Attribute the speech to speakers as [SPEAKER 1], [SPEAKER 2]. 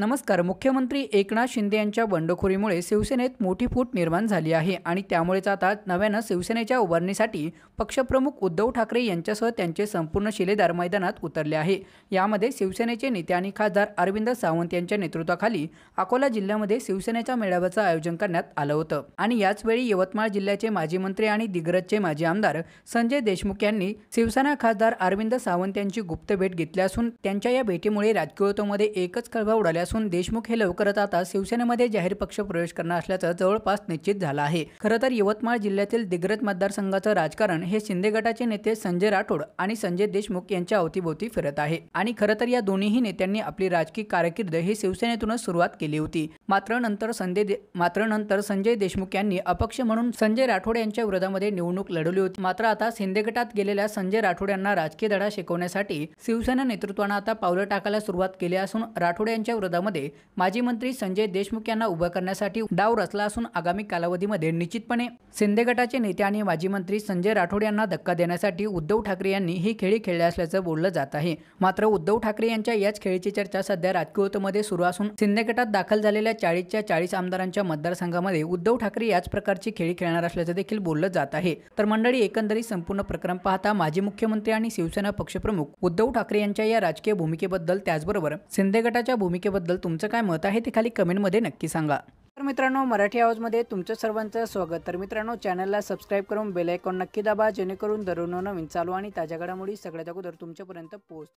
[SPEAKER 1] नमस्कार मुख्यमंत्री एकनाथ शिंदे यांच्या बंडखोरीमुळे शिवसेनेत मोठी फूट निर्माण झाली आहे आणि त्यामुळेच आता नव्यानं शिवसेनेच्या उभारणीसाठी पक्षप्रमुख उद्धव ठाकरे यांच्यासह त्यांचे संपूर्ण शिलेदार मैदानात उतरले आहे यामध्ये शिवसेनेचे नेते आणि खासदार अरविंद सावंत यांच्या नेतृत्वाखाली अकोला जिल्ह्यामध्ये शिवसेनेच्या मेळाव्याचं आयोजन करण्यात आलं होतं आणि याचवेळी यवतमाळ जिल्ह्याचे माजी मंत्री आणि दिग्रजचे माजी आमदार संजय देशमुख यांनी शिवसेना खासदार अरविंद सावंत यांची गुप्त भेट घेतली असून त्यांच्या या भेटीमुळे राजकीयत्वामध्ये एकच कळवा उडाल्या असून देशमुख हे लवकरच आता शिवसेनेमध्ये जाहीर पक्ष प्रवेश करणार असल्याचं जवळपास निश्चित झालं आहे खरं तर यवतमाळ जिल्ह्यातील दिग्रज मतदारसंघाचं राजकारण हे शिंदे गटाचे नेते संजय राठोड आणि संजय देशमुख यांच्या अवतीभोवती फिरत आहे आणि खरं तर या दोन्हीही नेत्यांनी आपली राजकीय कारकीर्द ही शिवसेनेतूनच सुरुवात केली होती मात्र नंतर संजय मात्र नंतर संजय देशमुख यांनी अपक्ष म्हणून संजय राठोड यांच्या विरोधामध्ये निवडणूक लढवली होती मात्र आता शिंदे गटात गेलेल्या संजय राठोड यांना राजकीय धडा शिकवण्यासाठी शिवसेना नेतृत्वानं आता पावलं टाकायला सुरुवात केली असून राठोड यांच्या विरोधात क्षेत्रामध्ये माजी मंत्री संजय देशमुख यांना उभं करण्यासाठी डाव रचला असून आगामी कालावधीमध्ये निश्चितपणे शिंदे गटाचे नेते आणि माजी मंत्री संजय राठोड यांना धक्का देण्यासाठी उद्धव ठाकरे यांनी ही खेळी खेळली असल्याचं बोललं जात आहे मात्र उद्धव ठाकरे यांच्या याच खेळीची चर्चा सध्या राजकीयमध्ये सुरू असून शिंदे गटात दाखल झालेल्या चाळीसच्या चाळीस आमदारांच्या मतदारसंघामध्ये उद्धव ठाकरे याच प्रकारची खेळी खेळणार असल्याचं देखील बोललं जात आहे तर मंडळी एकंदरीत संपूर्ण प्रक्रम पाहता माजी मुख्यमंत्री आणि शिवसेना पक्षप्रमुख उद्धव ठाकरे यांच्या या राजकीय भूमिकेबद्दल त्याचबरोबर शिंदे गटाच्या भूमिकेबद्दल याबद्दल तुमचं काय मत आहे ते खाली कमेंटमध्ये नक्की सांगा
[SPEAKER 2] तर मित्रांनो मराठी आवाजमध्ये तुमचं सर्वांचं स्वागत तर मित्रांनो चॅनलला सबस्क्राईब करून बेल आयकॉन नक्की दाबा जेणेकरून दररोज नवीन चालू आणि ताज्या घडामोडी
[SPEAKER 1] सगळ्यात अगोदर तुमच्यापर्यंत पोहोच